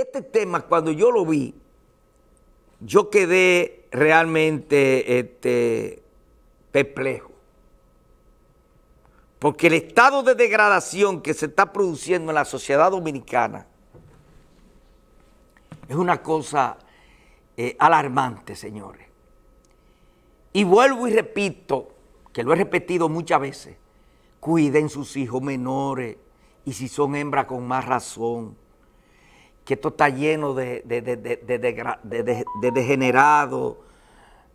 este tema cuando yo lo vi, yo quedé realmente este, perplejo. Porque el estado de degradación que se está produciendo en la sociedad dominicana es una cosa eh, alarmante, señores. Y vuelvo y repito, que lo he repetido muchas veces, cuiden sus hijos menores y si son hembras con más razón que esto está lleno de, de, de, degenerados,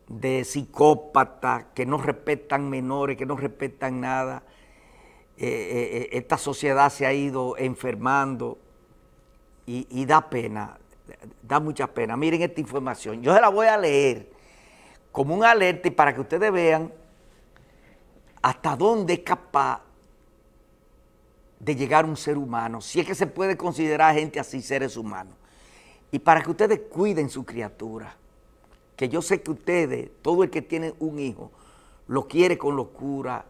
de psicópatas que no respetan menores, que no respetan nada. Eh, eh, eh, esta sociedad se ha ido enfermando y, y da pena, da mucha pena. Miren esta información, yo se la voy a leer como un alerta y para que ustedes vean hasta dónde es capaz de llegar un ser humano, si es que se puede considerar gente así seres humanos. Y para que ustedes cuiden su criatura, que yo sé que ustedes, todo el que tiene un hijo, lo quiere con locura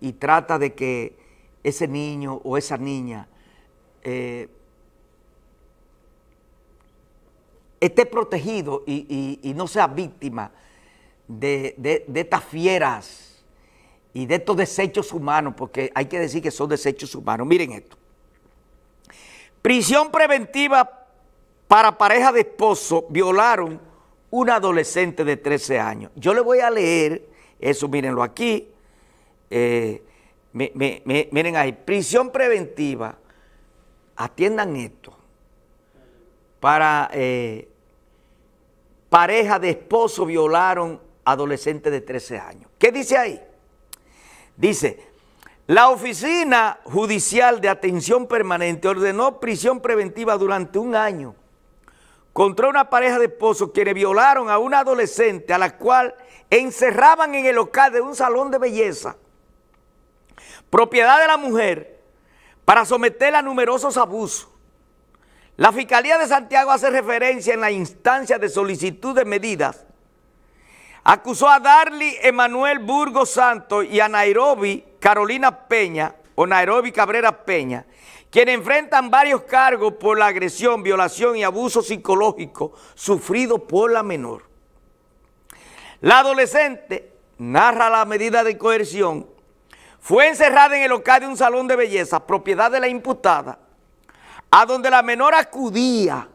y trata de que ese niño o esa niña eh, esté protegido y, y, no sea víctima de estas fieras y de estos desechos humanos, porque hay que decir que son desechos humanos. Miren esto. Prisión preventiva para pareja de esposo violaron un adolescente de 13 años. Yo le voy a leer eso, mírenlo aquí. Eh, miren ahí, prisión preventiva, atiendan esto, para eh, pareja de esposo violaron adolescente de 13 años. ¿Qué dice ahí? Dice, la Oficina Judicial de Atención Permanente ordenó prisión preventiva durante un año contra una pareja de esposos quienes violaron a una adolescente a la cual encerraban en el local de un salón de belleza, propiedad de la mujer, para someterla a numerosos abusos. La Fiscalía de Santiago hace referencia en la instancia de solicitud de medidas acusó a Darly Emanuel Burgos Santos y a Nairobi Carolina Peña o Nairobi Cabrera Peña, quienes enfrentan varios cargos por la agresión, violación y abuso psicológico sufrido por la menor. La adolescente narra la medida de coerción. Fue encerrada en el local de un salón de belleza, propiedad de la imputada, a donde la menor acudía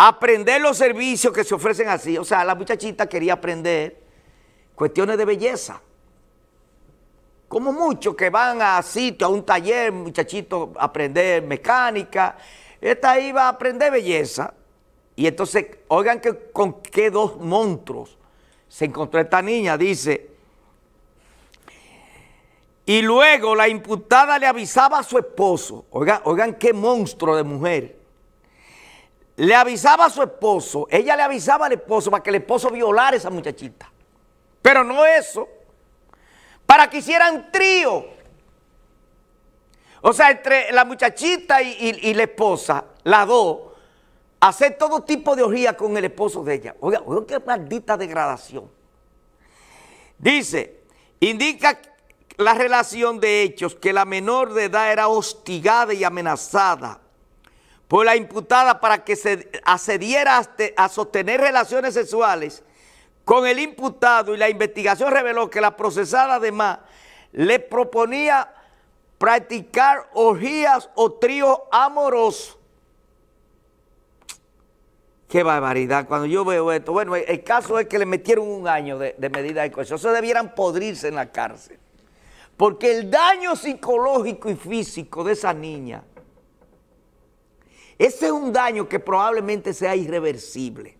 aprender los servicios que se ofrecen así. O sea, la muchachita quería aprender cuestiones de belleza. Como muchos que van a sitio, a un taller, muchachito, aprender mecánica. Esta iba a aprender belleza. Y entonces, oigan que, con qué dos monstruos se encontró esta niña. Dice, y luego la imputada le avisaba a su esposo. Oigan, oigan qué monstruo de mujer le avisaba a su esposo, ella le avisaba al esposo para que el esposo violara a esa muchachita. Pero no eso, para que hicieran trío. O sea, entre la muchachita y, la esposa, las dos, hacer todo tipo de orgía con el esposo de ella. Oiga, oiga, qué maldita degradación. Dice, indica la relación de hechos que la menor de edad era hostigada y amenazada por la imputada para que se accediera este, a sostener relaciones sexuales con el imputado y la investigación reveló que la procesada además le proponía practicar orgías o tríos amorosos. Qué barbaridad, cuando yo veo esto. Bueno, el caso es que le metieron un año de, medida de cohesión Eso debieran podrirse en la cárcel. Porque el daño psicológico y físico de esa niña ese es un daño que probablemente sea irreversible.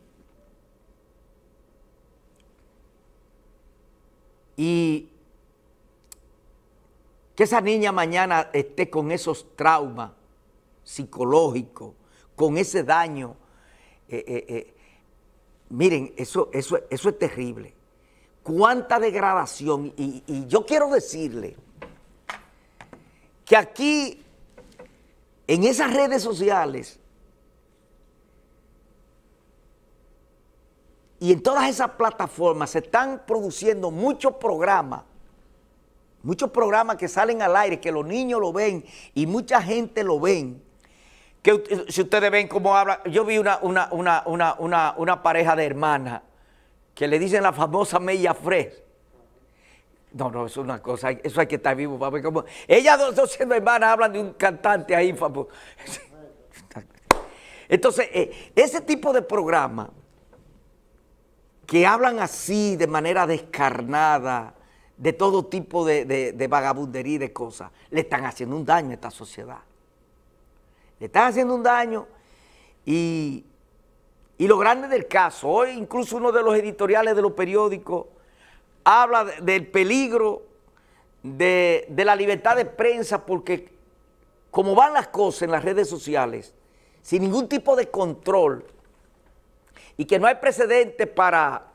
Y que esa niña mañana esté con esos traumas psicológicos, con ese daño. Eh, eh, eh, miren, eso, eso, eso, es terrible. Cuánta degradación. y yo quiero decirle que aquí en esas redes sociales y en todas esas plataformas se están produciendo muchos programas, muchos programas que salen al aire, que los niños lo ven y mucha gente lo ven. Que, eh, si ustedes ven cómo habla, yo vi una, una pareja de hermanas que le dicen la famosa Mella Fresh no, no, eso es una cosa, eso hay que estar vivo, papá. Como, ellas dos, siendo hermanas hablan de un cantante ahí, papá. Entonces, eh, ese tipo de programa que hablan así, de manera descarnada, de todo tipo de, vagabundería y de cosas, le están haciendo un daño a esta sociedad. Le están haciendo un daño y, y lo grande del caso, hoy incluso uno de los editoriales de los periódicos habla del peligro de, la libertad de prensa porque como van las cosas en las redes sociales, sin ningún tipo de control y que no hay precedente para,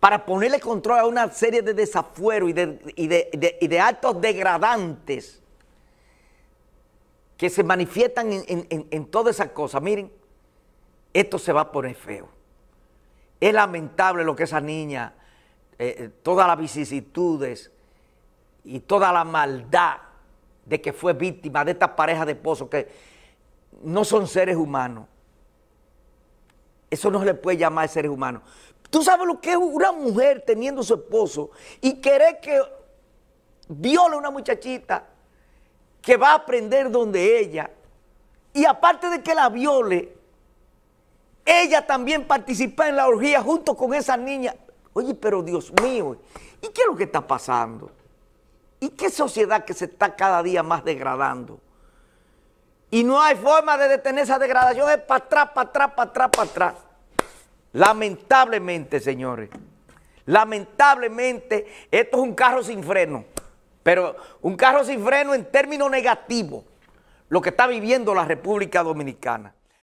para ponerle control a una serie de desafueros y de, actos degradantes que se manifiestan en, en, en todas esas cosas. Miren, esto se va a poner feo. Es lamentable lo que esa niña eh, eh, todas las vicisitudes y toda la maldad de que fue víctima de esta pareja de esposos que no son seres humanos. Eso no se le puede llamar seres humanos. ¿Tú sabes lo que es una mujer teniendo su esposo y querer que viole a una muchachita que va a aprender donde ella? Y aparte de que la viole, ella también participa en la orgía junto con esa niña. Oye, pero Dios mío, ¿y qué es lo que está pasando? ¿Y qué sociedad que se está cada día más degradando? Y no hay forma de detener esa degradación, es para atrás, para atrás, para atrás, para atrás. Lamentablemente, señores, lamentablemente esto es un carro sin freno, pero un carro sin freno en términos negativos, lo que está viviendo la República Dominicana.